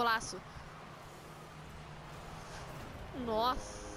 Golaço. Nossa.